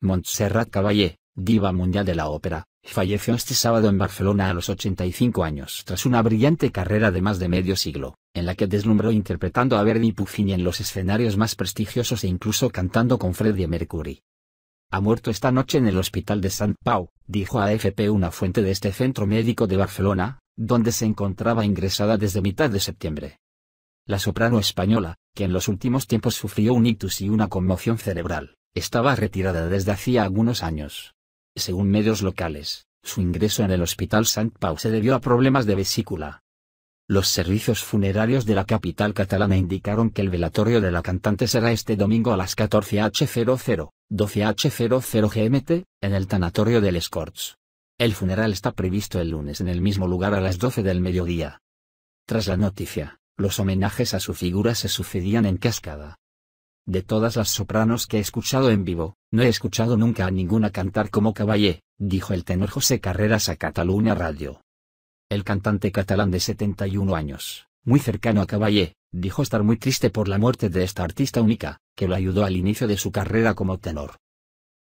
Montserrat Caballé, diva mundial de la ópera, falleció este sábado en Barcelona a los 85 años tras una brillante carrera de más de medio siglo, en la que deslumbró interpretando a Verdi y Puccini en los escenarios más prestigiosos e incluso cantando con Freddie Mercury. Ha muerto esta noche en el hospital de Sant Pau, dijo a AFP una fuente de este centro médico de Barcelona, donde se encontraba ingresada desde mitad de septiembre. La soprano española, que en los últimos tiempos sufrió un ictus y una conmoción cerebral, estaba retirada desde hacía algunos años. Según medios locales, su ingreso en el Hospital Sant Pau se debió a problemas de vesícula. Los servicios funerarios de la capital catalana indicaron que el velatorio de la cantante será este domingo a las 14h00, 12h00 GMT, en el tanatorio del Escorts. El funeral está previsto el lunes en el mismo lugar a las 12 del mediodía. Tras la noticia, los homenajes a su figura se sucedían en cascada. De todas las sopranos que he escuchado en vivo, no he escuchado nunca a ninguna cantar como Caballé, dijo el tenor José Carreras a Cataluña Radio. El cantante catalán de 71 años, muy cercano a Caballé, dijo estar muy triste por la muerte de esta artista única, que lo ayudó al inicio de su carrera como tenor.